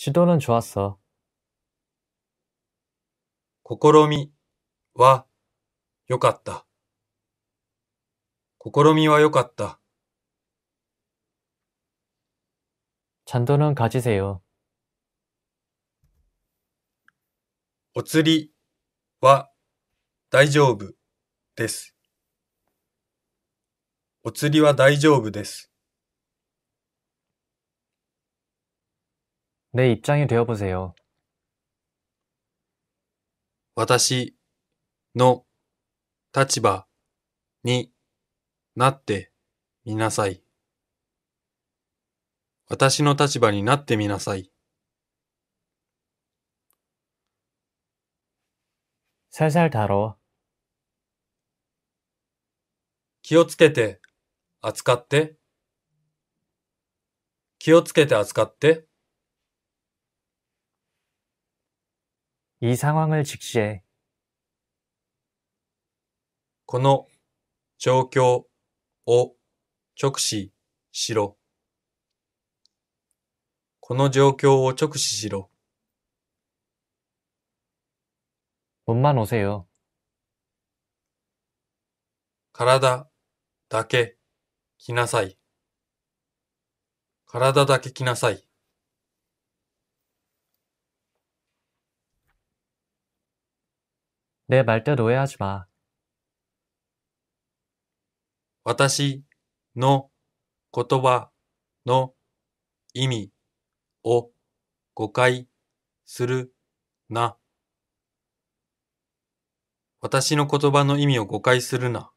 시도는 좋았어. 試みは良かった。試みは良かった。 잔돈은 가지세요. お釣りは大丈夫です。お釣りは大丈夫です。내입장이되어보세요私の立場になってみなさい。私の立場になってみなさい。気をつけて、扱って。気をつけて扱って。이 상황을 직시해. この状況を直視しろ。この状況を直視しろ。 몸만 오세요. 体だけ来なさい。体だけ来なさい。내말대로오해하지마私の言葉の意味を誤解するな。私の言葉の意味を誤解するな。